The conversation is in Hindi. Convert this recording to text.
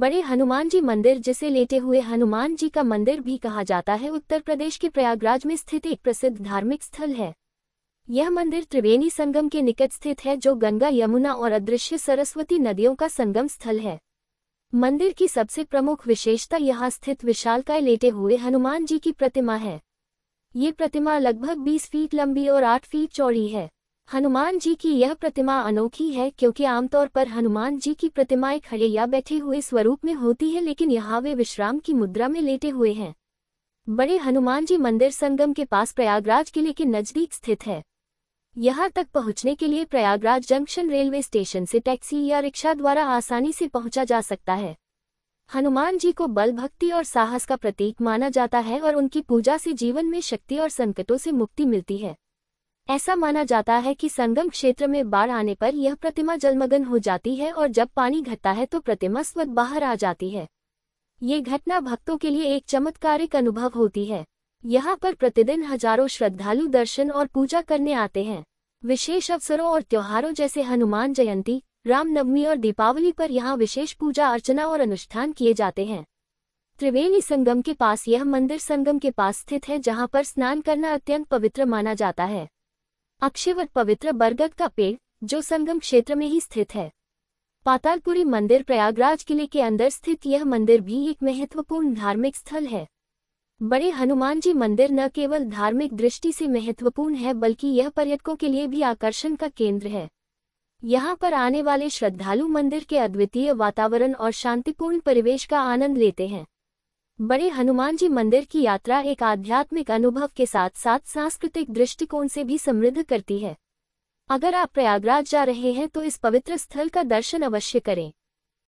बड़े हनुमान जी मंदिर जिसे लेटे हुए हनुमान जी का मंदिर भी कहा जाता है उत्तर प्रदेश के प्रयागराज में स्थित एक प्रसिद्ध धार्मिक स्थल है यह मंदिर त्रिवेणी संगम के निकट स्थित है जो गंगा यमुना और अदृश्य सरस्वती नदियों का संगम स्थल है मंदिर की सबसे प्रमुख विशेषता यहाँ स्थित विशालकाय लेटे हुए हनुमान जी की प्रतिमा है ये प्रतिमा लगभग 20 फीट लंबी और 8 फीट चौड़ी है हनुमान जी की यह प्रतिमा अनोखी है क्योंकि आमतौर पर हनुमान जी की प्रतिमाएं खड़े या बैठे हुए स्वरूप में होती है लेकिन यहाँ वे विश्राम की मुद्रा में लेटे हुए हैं बड़े हनुमान जी मंदिर संगम के पास प्रयागराज किले के नज़दीक स्थित है यहाँ तक पहुँचने के लिए प्रयागराज जंक्शन रेलवे स्टेशन से टैक्सी या रिक्शा द्वारा आसानी से पहुँचा जा सकता है हनुमान जी को बल भक्ति और साहस का प्रतीक माना जाता है और उनकी पूजा से जीवन में शक्ति और संकटों से मुक्ति मिलती है ऐसा माना जाता है कि संगम क्षेत्र में बाढ़ आने पर यह प्रतिमा जलमग्न हो जाती है और जब पानी घटता है तो प्रतिमा स्वत बाहर आ जाती है ये घटना भक्तों के लिए एक चमत्कारिक अनुभव होती है यहाँ पर प्रतिदिन हजारों श्रद्धालु दर्शन और पूजा करने आते हैं विशेष अवसरों और त्योहारों जैसे हनुमान जयंती रामनवमी और दीपावली पर यहाँ विशेष पूजा अर्चना और अनुष्ठान किए जाते हैं त्रिवेणी संगम के पास यह मंदिर संगम के पास स्थित है जहाँ पर स्नान करना अत्यंत पवित्र माना जाता है अक्षयवट पवित्र बरगद का पेड़ जो संगम क्षेत्र में ही स्थित है पातालपुरी मंदिर प्रयागराज किले के अंदर स्थित यह मंदिर भी एक महत्वपूर्ण धार्मिक स्थल है बड़े हनुमान जी मंदिर न केवल धार्मिक दृष्टि से महत्वपूर्ण है बल्कि यह पर्यटकों के लिए भी आकर्षण का केंद्र है यहाँ पर आने वाले श्रद्धालु मंदिर के अद्वितीय वातावरण और शांतिपूर्ण परिवेश का आनंद लेते हैं बड़े हनुमान जी मंदिर की यात्रा एक आध्यात्मिक अनुभव के साथ साथ सांस्कृतिक दृष्टिकोण से भी समृद्ध करती है अगर आप प्रयागराज जा रहे हैं तो इस पवित्र स्थल का दर्शन अवश्य करें